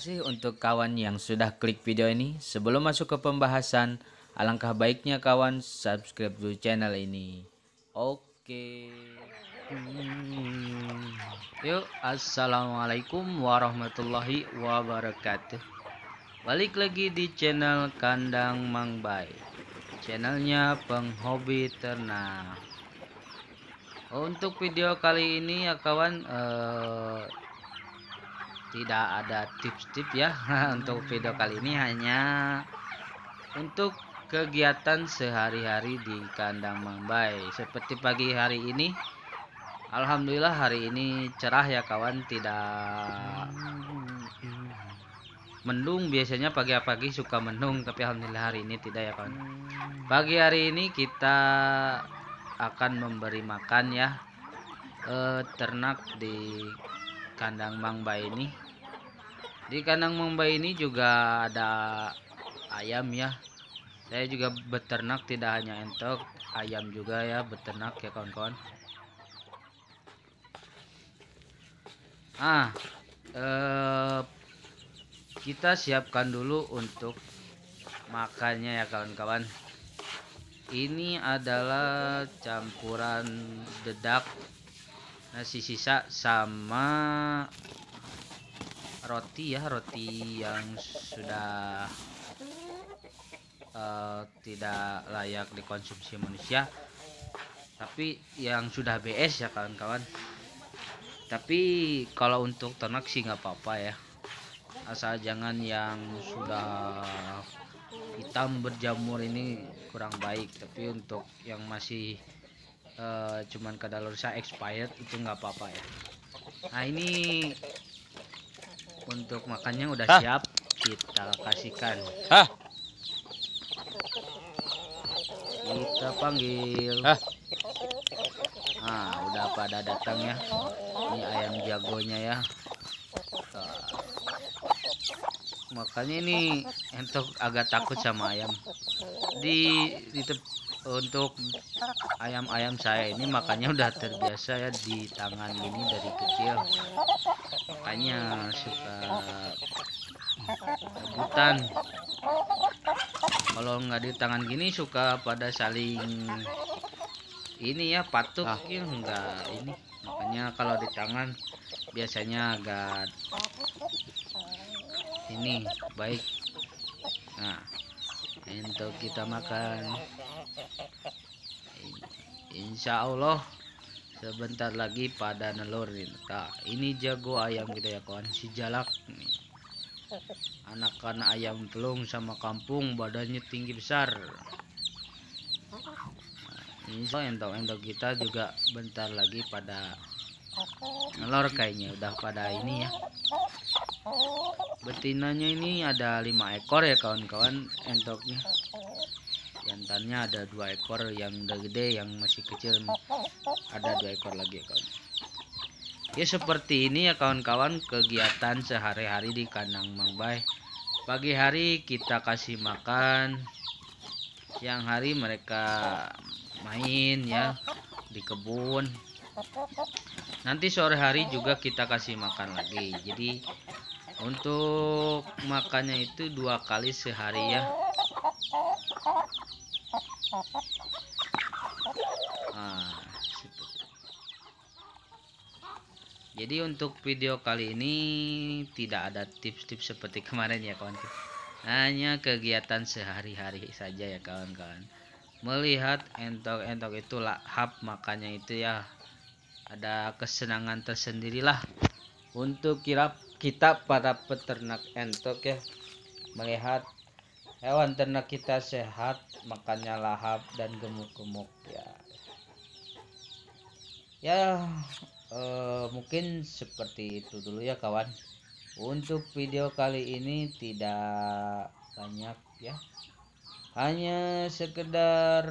kasih untuk kawan yang sudah klik video ini. Sebelum masuk ke pembahasan, alangkah baiknya kawan subscribe dulu channel ini. Oke. Okay. Hmm. Yuk, assalamualaikum warahmatullahi wabarakatuh. Balik lagi di channel Kandang Mang Bay. Channelnya penghobi ternak. Untuk video kali ini ya kawan. Eh, tidak ada tips-tips ya untuk video kali ini hanya untuk kegiatan sehari-hari di kandang mambai seperti pagi hari ini Alhamdulillah hari ini cerah ya kawan tidak mendung biasanya pagi-pagi suka mendung tapi Alhamdulillah hari ini tidak ya kawan pagi hari ini kita akan memberi makan ya eh, ternak di kandang mangba ini di kandang mangba ini juga ada ayam ya saya juga beternak tidak hanya entok ayam juga ya beternak ya kawan-kawan ah eh, kita siapkan dulu untuk makannya ya kawan-kawan ini adalah campuran dedak nasi sisa sama roti ya roti yang sudah uh, tidak layak dikonsumsi manusia tapi yang sudah BS ya kawan-kawan tapi kalau untuk ternak sih nggak apa-apa ya asal jangan yang sudah hitam berjamur ini kurang baik tapi untuk yang masih Eh, cuman cuman kadaluarsa expired itu nggak apa-apa ya nah ini untuk makannya udah Hah? siap kita kasihkan Hah? kita panggil Hah? nah udah pada datang ya ini ayam jagonya ya makanya ini entok agak takut sama ayam di di untuk ayam-ayam saya ini makannya udah terbiasa ya di tangan ini dari kecil makanya suka rebutan kalau nggak di tangan gini suka pada saling ini ya patuh ah. ya enggak ini makanya kalau di tangan biasanya agak ini baik nah untuk kita makan Insya Allah sebentar lagi pada ini. Nah, ini jago ayam kita gitu ya kawan, si jalak anak Anakan ayam telung sama kampung badannya tinggi besar. Nah, Insya Allah entok kita juga bentar lagi pada nelor kayaknya udah pada ini ya betinanya ini ada lima ekor ya kawan-kawan entoknya jantannya ada dua ekor yang udah gede yang masih kecil ada dua ekor lagi ya kawan ya seperti ini ya kawan-kawan kegiatan sehari-hari di kandang Mang Bay pagi hari kita kasih makan siang hari mereka main ya di kebun nanti sore hari juga kita kasih makan lagi jadi untuk makannya itu dua kali sehari ya Ah, Jadi untuk video kali ini tidak ada tips-tips seperti kemarin ya kawan. kawan Hanya kegiatan sehari-hari saja ya kawan-kawan. Melihat entok-entok itu lahap makanya itu ya ada kesenangan tersendirilah untuk kita para peternak entok ya melihat hewan ternak kita sehat makannya lahap dan gemuk-gemuk ya ya eh, mungkin seperti itu dulu ya kawan untuk video kali ini tidak banyak ya hanya sekedar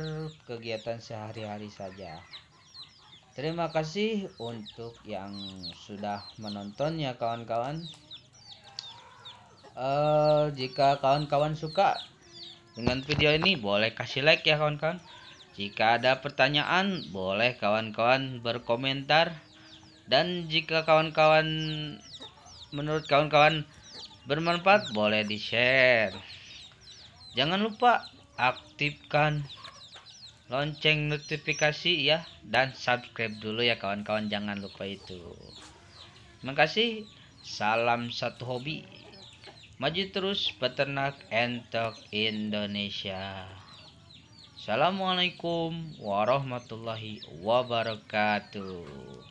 kegiatan sehari-hari saja terima kasih untuk yang sudah menonton ya kawan-kawan uh, jika kawan-kawan suka dengan video ini boleh kasih like ya kawan-kawan jika ada pertanyaan boleh kawan-kawan berkomentar dan jika kawan-kawan menurut kawan-kawan bermanfaat boleh di share jangan lupa aktifkan lonceng notifikasi ya dan subscribe dulu ya kawan-kawan jangan lupa itu terima kasih salam satu hobi Maju terus peternak entok Indonesia. Assalamualaikum warahmatullahi wabarakatuh.